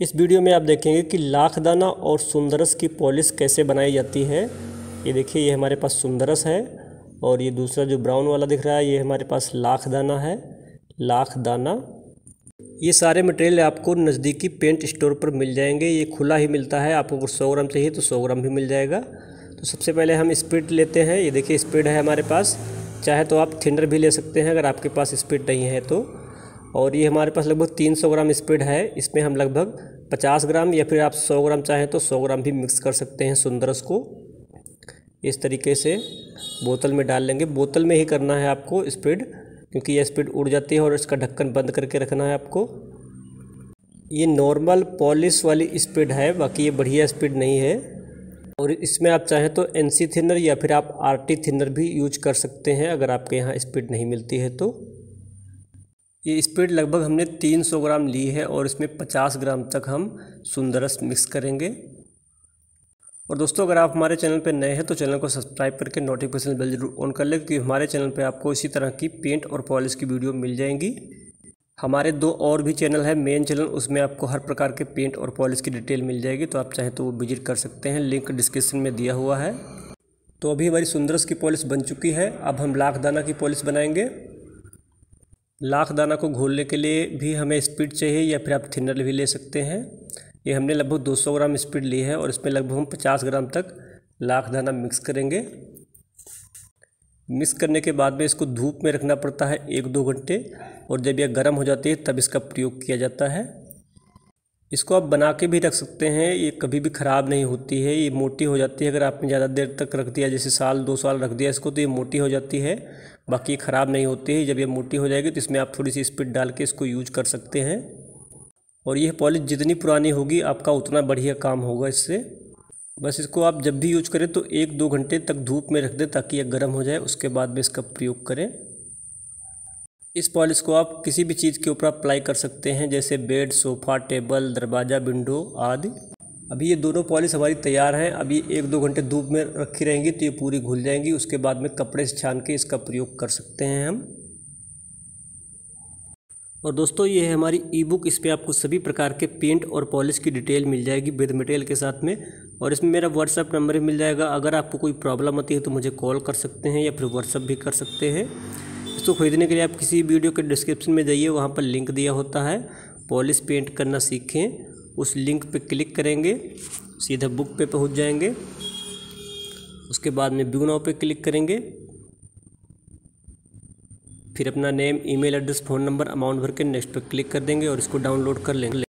इस वीडियो में आप देखेंगे कि लाखदाना और सुंदरस की पॉलिश कैसे बनाई जाती है ये देखिए ये हमारे पास सुंदरस है और ये दूसरा जो ब्राउन वाला दिख रहा है ये हमारे पास लाखदाना है लाखदाना ये सारे मटेरियल आपको नज़दीकी पेंट स्टोर पर मिल जाएंगे ये खुला ही मिलता है आपको कुछ सौ ग्राम चाहिए तो सौ ग्राम भी मिल जाएगा तो सबसे पहले हम स्पीड लेते हैं ये देखिए स्पीड है हमारे पास चाहे तो आप थिनर भी ले सकते हैं अगर आपके पास स्पीड नहीं है तो और ये हमारे पास लगभग 300 ग्राम स्पीड है इसमें हम लगभग 50 ग्राम या फिर आप 100 ग्राम चाहें तो 100 ग्राम भी मिक्स कर सकते हैं सुंदरस को इस तरीके से बोतल में डाल लेंगे बोतल में ही करना है आपको स्पीड क्योंकि यह स्पीड उड़ जाती है और इसका ढक्कन बंद करके रखना है आपको ये नॉर्मल पॉलिश वाली स्पीड है बाकी ये बढ़िया स्पीड नहीं है और इसमें आप चाहें तो एन थिनर या फिर आप आर थिनर भी यूज कर सकते हैं अगर आपके यहाँ स्पीड नहीं मिलती है तो ये स्पीड लगभग हमने 300 ग्राम ली है और इसमें 50 ग्राम तक हम सुंदरस मिक्स करेंगे और दोस्तों अगर आप हमारे चैनल पर नए हैं तो चैनल को सब्सक्राइब करके नोटिफिकेशन बेल जरूर ऑन कर लें क्योंकि हमारे चैनल पर आपको इसी तरह की पेंट और पॉलिश की वीडियो मिल जाएंगी हमारे दो और भी चैनल है मेन चैनल उसमें आपको हर प्रकार के पेंट और पॉलिश की डिटेल मिल जाएगी तो आप चाहें तो वो विजिट कर सकते हैं लिंक डिस्क्रिप्शन में दिया हुआ है तो अभी हमारी सुंदरस की पॉलिश बन चुकी है अब हम लाख दाना की पॉलिश बनाएंगे लाख दाना को घोलने के लिए भी हमें स्पीड चाहिए या फिर आप थिनर भी ले सकते हैं ये हमने लगभग 200 ग्राम स्पीड ली है और इसमें लगभग हम 50 ग्राम तक लाख दाना मिक्स करेंगे मिक्स करने के बाद में इसको धूप में रखना पड़ता है एक दो घंटे और जब यह गर्म हो जाती है तब इसका प्रयोग किया जाता है इसको आप बना के भी रख सकते हैं ये कभी भी ख़राब नहीं होती है ये मोटी हो जाती है अगर आपने ज़्यादा देर तक रख दिया जैसे साल दो साल रख दिया इसको तो ये मोटी हो जाती है बाकी ये ख़राब नहीं होती है जब ये मोटी हो जाएगी तो इसमें आप थोड़ी सी स्पीड डाल के इसको यूज कर सकते हैं और यह पॉलिश जितनी पुरानी होगी आपका उतना बढ़िया काम होगा इससे बस इसको आप जब भी यूज करें तो एक दो घंटे तक धूप में रख दें ताकि यह गर्म हो जाए उसके बाद में इसका प्रयोग करें इस पॉलिश को आप किसी भी चीज़ के ऊपर अप्लाई कर सकते हैं जैसे बेड सोफ़ा टेबल दरवाज़ा विंडो आदि अभी ये दोनों पॉलिश हमारी तैयार हैं अभी एक दो घंटे धूप में रखी रहेंगी तो ये पूरी घुल जाएंगी उसके बाद में कपड़े से छान के इसका प्रयोग कर सकते हैं हम और दोस्तों ये है हमारी ई बुक इस पर आपको सभी प्रकार के पेंट और पॉलिश की डिटेल मिल जाएगी विद मटेरियल के साथ में और इसमें मेरा व्हाट्सअप नंबर मिल जाएगा अगर आपको कोई प्रॉब्लम आती है तो मुझे कॉल कर सकते हैं या फिर व्हाट्सअप भी कर सकते हैं इसको तो ख़रीदने के लिए आप किसी वीडियो के डिस्क्रिप्शन में जाइए वहाँ पर लिंक दिया होता है पॉलिश पेंट करना सीखें उस लिंक पे क्लिक करेंगे सीधा बुक पे पहुँच जाएंगे उसके बाद में व्यू नाव पे क्लिक करेंगे फिर अपना name email address phone number amount भर के नेक्स्ट पर क्लिक कर देंगे और इसको डाउनलोड कर लेंगे